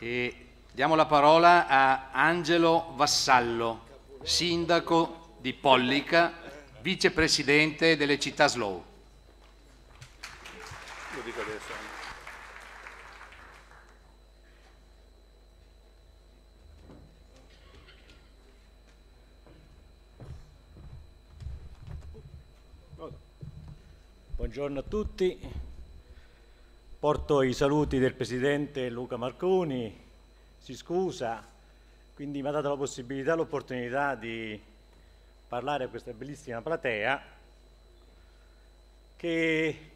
E diamo la parola a Angelo Vassallo, sindaco di Pollica, vicepresidente delle città Slow. Buongiorno a tutti, Porto i saluti del Presidente Luca Marconi, si scusa, quindi mi ha dato la possibilità, l'opportunità di parlare a questa bellissima platea che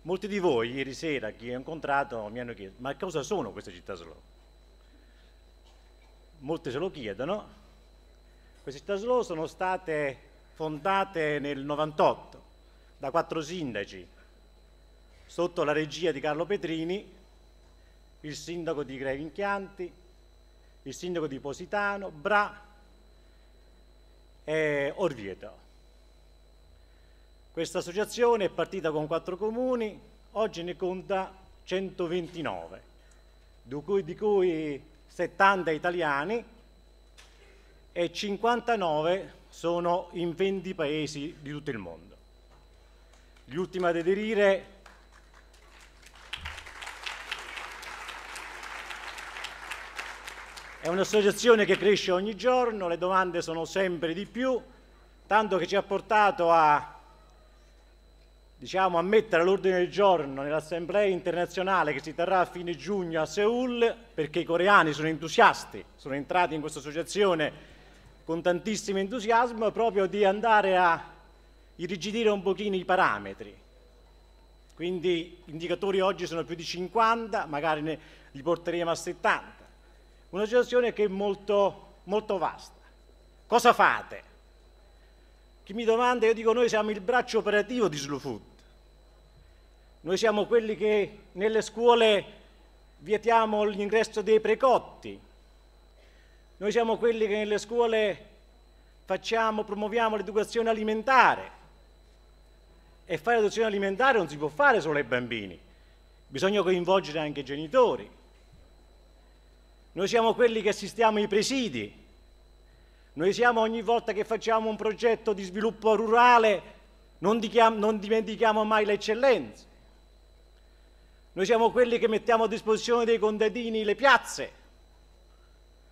molti di voi ieri sera, chi ho incontrato, mi hanno chiesto ma cosa sono queste città slow? Molte se lo chiedono. Queste città slow sono state fondate nel 98 da quattro sindaci sotto la regia di Carlo Petrini, il sindaco di Grevinchianti, il sindaco di Positano, Bra e Orvieto. Questa associazione è partita con quattro comuni, oggi ne conta 129, di cui, di cui 70 italiani e 59 sono in 20 paesi di tutto il mondo. Gli ultimi ad aderire È un'associazione che cresce ogni giorno, le domande sono sempre di più, tanto che ci ha portato a, diciamo, a mettere all'ordine del giorno nell'assemblea internazionale che si terrà a fine giugno a Seoul, perché i coreani sono entusiasti, sono entrati in questa associazione con tantissimo entusiasmo, proprio di andare a irrigidire un pochino i parametri. Quindi gli indicatori oggi sono più di 50, magari ne, li porteremo a 70 una situazione che è molto, molto vasta. Cosa fate? Chi mi domanda, io dico noi siamo il braccio operativo di Slow Food. Noi siamo quelli che nelle scuole vietiamo l'ingresso dei precotti. Noi siamo quelli che nelle scuole facciamo, promuoviamo l'educazione alimentare. E fare l'educazione alimentare non si può fare solo ai bambini, bisogna coinvolgere anche i genitori. Noi siamo quelli che assistiamo ai presidi, noi siamo ogni volta che facciamo un progetto di sviluppo rurale, non, dichiamo, non dimentichiamo mai le eccellenze. Noi siamo quelli che mettiamo a disposizione dei contadini le piazze,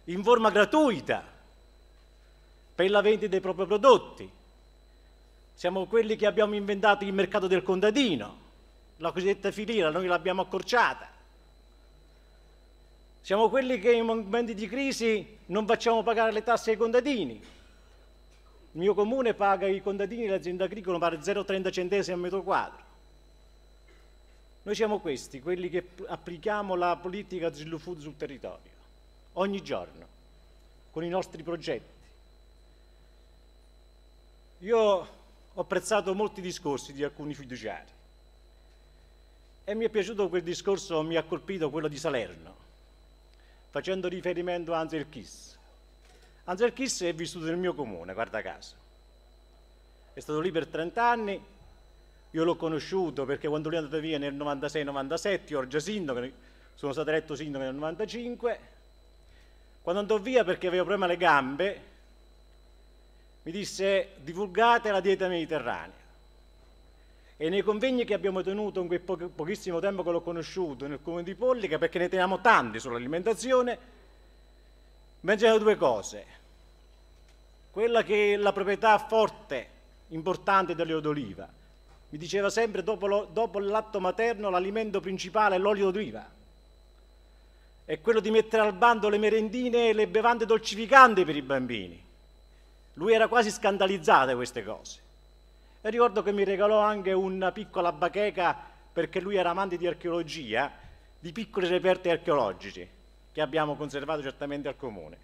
in forma gratuita, per la vendita dei propri prodotti. Siamo quelli che abbiamo inventato il mercato del contadino, la cosiddetta filiera, noi l'abbiamo accorciata. Siamo quelli che in momenti di crisi non facciamo pagare le tasse ai contadini. Il mio comune paga i contadini l'azienda agricola pare 0,30 centesimi al metro quadro. Noi siamo questi, quelli che applichiamo la politica di food sul territorio, ogni giorno, con i nostri progetti. Io ho apprezzato molti discorsi di alcuni fiduciari e mi è piaciuto quel discorso, mi ha colpito quello di Salerno, facendo riferimento a Anzel Kiss. Anzel Kiss è vissuto nel mio comune, guarda caso. È stato lì per 30 anni, io l'ho conosciuto perché quando lui è andato via nel 96-97, io ero già sindaco, sono stato eletto sindaco nel 95. Quando andò via perché avevo problema alle gambe, mi disse divulgate la dieta mediterranea e nei convegni che abbiamo tenuto in quel po pochissimo tempo che l'ho conosciuto nel comune di Pollica, perché ne teniamo tanti sull'alimentazione, mi hanno due cose. Quella che è la proprietà forte, importante dell'olio d'oliva. Mi diceva sempre, dopo, lo, dopo il latte materno, l'alimento principale è l'olio d'oliva. È quello di mettere al bando le merendine e le bevande dolcificanti per i bambini. Lui era quasi scandalizzato da queste cose. E ricordo che mi regalò anche una piccola bacheca, perché lui era amante di archeologia, di piccoli reperti archeologici che abbiamo conservato certamente al comune.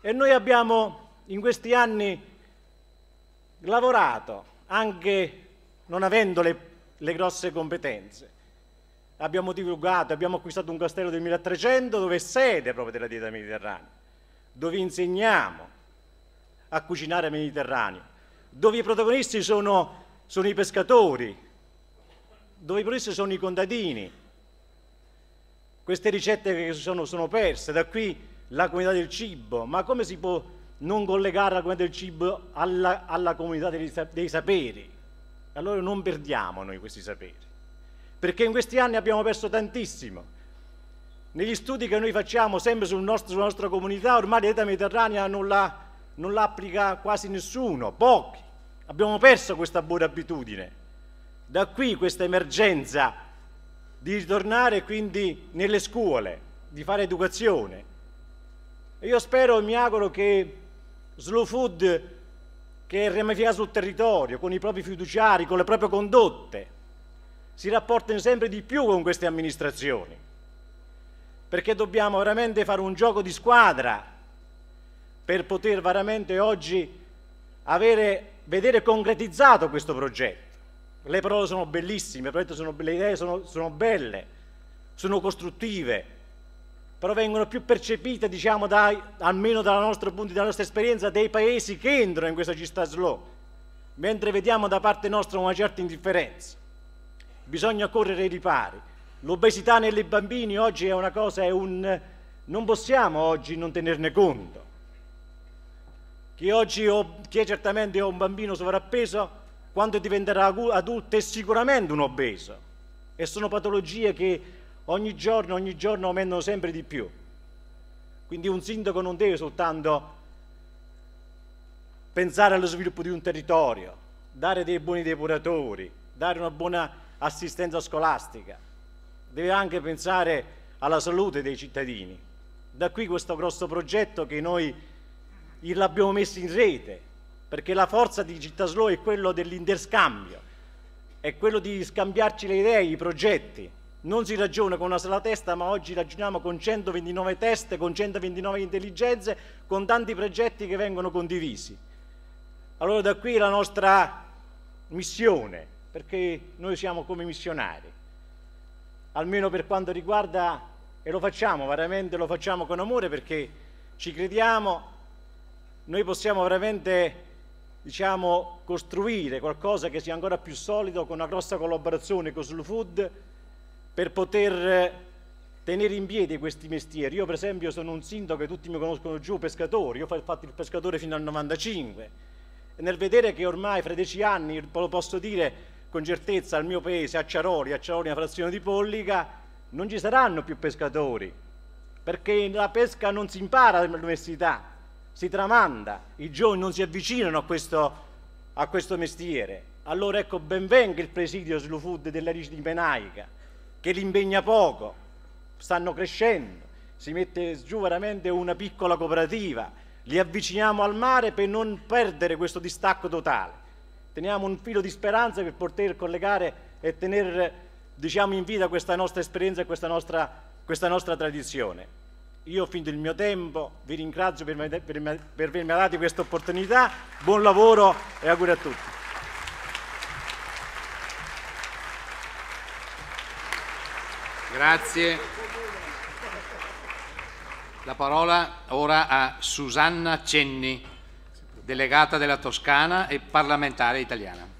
E noi abbiamo in questi anni lavorato anche non avendo le, le grosse competenze. Abbiamo divulgato, abbiamo acquistato un castello del 1300 dove è sede proprio della dieta mediterranea, dove insegniamo a cucinare mediterraneo, dove i protagonisti sono, sono i pescatori, dove i protagonisti sono i contadini. Queste ricette che sono, sono perse, da qui la comunità del cibo, ma come si può non collegare la comunità del cibo alla, alla comunità dei, dei saperi? Allora non perdiamo noi questi saperi, perché in questi anni abbiamo perso tantissimo. Negli studi che noi facciamo sempre sul nostro, sulla nostra comunità, ormai l'età mediterranea non la non l'applica quasi nessuno, pochi. Abbiamo perso questa buona abitudine. Da qui questa emergenza di ritornare quindi nelle scuole, di fare educazione. E io spero e mi auguro che Slow Food, che è ramificato sul territorio, con i propri fiduciari, con le proprie condotte, si rapportino sempre di più con queste amministrazioni, perché dobbiamo veramente fare un gioco di squadra per poter veramente oggi avere, vedere concretizzato questo progetto. Le parole sono bellissime, sono, le idee sono, sono belle, sono costruttive, però vengono più percepite, diciamo, da, almeno dal nostro punto, dalla nostra esperienza, dei paesi che entrano in questa città slow, mentre vediamo da parte nostra una certa indifferenza. Bisogna correre ai ripari. L'obesità nei bambini oggi è una cosa, è un... non possiamo oggi non tenerne conto. Chi oggi ho, chi è certamente un bambino sovrappeso, quando diventerà adulto è sicuramente un obeso. E sono patologie che ogni giorno, ogni giorno aumentano sempre di più. Quindi un sindaco non deve soltanto pensare allo sviluppo di un territorio, dare dei buoni depuratori, dare una buona assistenza scolastica, deve anche pensare alla salute dei cittadini. Da qui questo grosso progetto che noi l'abbiamo messo in rete, perché la forza di Gittaslo è quella dell'interscambio, è quello di scambiarci le idee, i progetti. Non si ragiona con una sola testa, ma oggi ragioniamo con 129 teste, con 129 intelligenze, con tanti progetti che vengono condivisi. Allora da qui la nostra missione, perché noi siamo come missionari, almeno per quanto riguarda, e lo facciamo veramente, lo facciamo con amore perché ci crediamo noi possiamo veramente diciamo, costruire qualcosa che sia ancora più solido con una grossa collaborazione con Slow Food per poter tenere in piedi questi mestieri. Io per esempio sono un sindaco e tutti mi conoscono giù, pescatore, io ho fatto il pescatore fino al 95 e nel vedere che ormai fra dieci anni, lo posso dire con certezza al mio paese, a Ciaroli, a Ciaroli una frazione di Pollica, non ci saranno più pescatori perché la pesca non si impara dall'università si tramanda, i giovani non si avvicinano a questo, a questo mestiere. Allora ecco, benvenga il presidio Slow Food della Rice di Menaica, che li impegna poco, stanno crescendo, si mette giù veramente una piccola cooperativa, li avviciniamo al mare per non perdere questo distacco totale. Teniamo un filo di speranza per poter collegare e tenere diciamo, in vita questa nostra esperienza e questa nostra, questa nostra tradizione. Io finito il mio tempo vi ringrazio per avermi dato questa opportunità, buon lavoro e auguri a tutti. Grazie. La parola ora a Susanna Cenni, delegata della Toscana e parlamentare italiana.